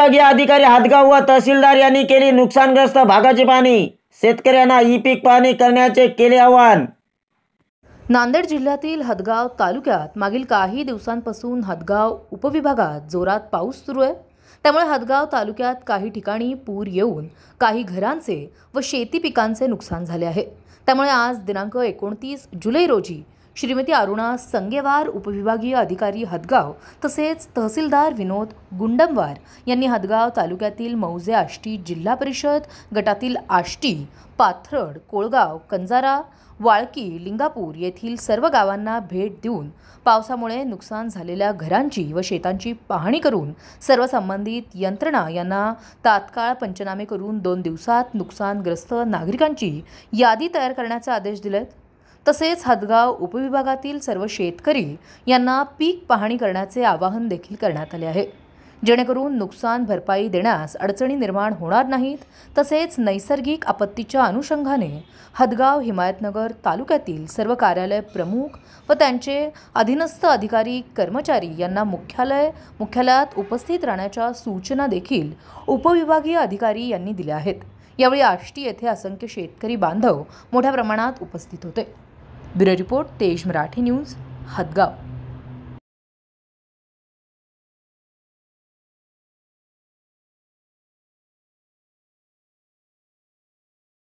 विभागीय अधिकारी हातगाव व तहसीलदार यांनी केली नुकसानग्रस्त भागाची पाणी शेतकऱ्यांना ई पीक पाणी करण्याचे केले आवाहन नांदेड जिल्ह्यातील हदगाव तालुक्यात मागील काही दिवसांपासून हदगाव उपविभागात जोरात पाऊस सुरू आहे त्यामुळे हदगाव तालुक्यात काही ठिकाणी पूर येऊन काही घरांचे व शेती पिकांचे नुकसान झाले आहे त्यामुळे आज दिनांक एकोणतीस जुलै रोजी श्रीमती अरुणा संगेवार उपविभागीय अधिकारी हदगाव तसेच तहसीलदार विनोद गुंडमवार यांनी हदगाव तालुक्यातील मौजे आष्टी जिल्हा परिषद गटातील आष्टी पाथरड कोळगाव कंजारा वाळकी लिंगापूर येथील सर्व गावांना भेट देऊन पावसामुळे नुकसान झालेल्या घरांची व शेतांची पाहणी करून सर्व संबंधित यंत्रणा यांना तात्काळ पंचनामे करून दोन दिवसात नुकसानग्रस्त नागरिकांची यादी तयार करण्याचा आदेश दिलेत तसेच हदगाव उपविभागातील सर्व शेतकरी यांना पीक पाहणी करण्याचे आवाहन देखील करण्यात आले आहे जेणेकरून नुकसान भरपाई देण्यास अडचणी निर्माण होणार नाहीत तसेच नैसर्गिक आपत्तीच्या अनुषंगाने हदगाव हिमायतनगर तालुक्यातील सर्व कार्यालय प्रमुख व त्यांचे अधीनस्थ अधिकारी कर्मचारी यांना मुख्यालय मुख्यालयात उपस्थित राहण्याच्या सूचना देखील उपविभागीय अधिकारी यांनी दिल्या आहेत यावेळी आष्टी येथे असंख्य शेतकरी बांधव मोठ्या प्रमाणात उपस्थित होते ब्युरो रिपोर्ट तेज मराठी न्यूज हदगाव